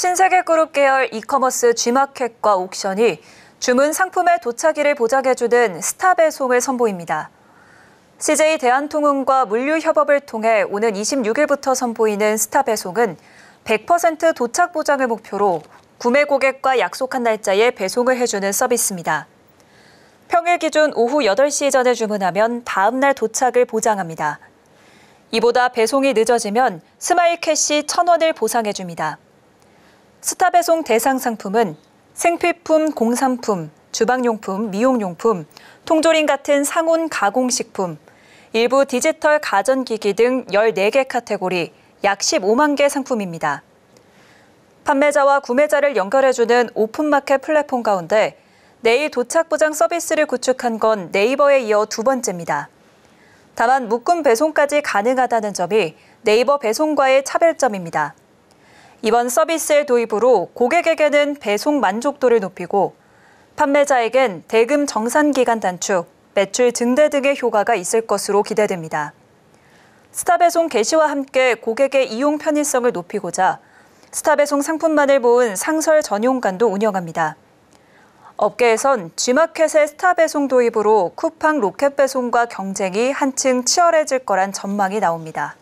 신세계 그룹 계열 이커머스 G마켓과 옥션이 주문 상품의 도착일을 보장해주는 스타 배송을 선보입니다. CJ 대한통운과 물류협업을 통해 오는 26일부터 선보이는 스타 배송은 100% 도착 보장을 목표로 구매 고객과 약속한 날짜에 배송을 해주는 서비스입니다. 평일 기준 오후 8시 이 전에 주문하면 다음 날 도착을 보장합니다. 이보다 배송이 늦어지면 스마일 캐시 1,000원을 보상해줍니다. 스타 배송 대상 상품은 생필품, 공산품, 주방용품, 미용용품, 통조림 같은 상온 가공식품, 일부 디지털 가전기기 등 14개 카테고리 약 15만 개 상품입니다. 판매자와 구매자를 연결해주는 오픈마켓 플랫폼 가운데 내일 도착 보장 서비스를 구축한 건 네이버에 이어 두 번째입니다. 다만 묶음 배송까지 가능하다는 점이 네이버 배송과의 차별점입니다. 이번 서비스의 도입으로 고객에게는 배송 만족도를 높이고 판매자에겐 대금 정산 기간 단축, 매출 증대 등의 효과가 있을 것으로 기대됩니다. 스타배송 개시와 함께 고객의 이용 편의성을 높이고자 스타배송 상품만을 모은 상설 전용관도 운영합니다. 업계에선 G마켓의 스타배송 도입으로 쿠팡 로켓 배송과 경쟁이 한층 치열해질 거란 전망이 나옵니다.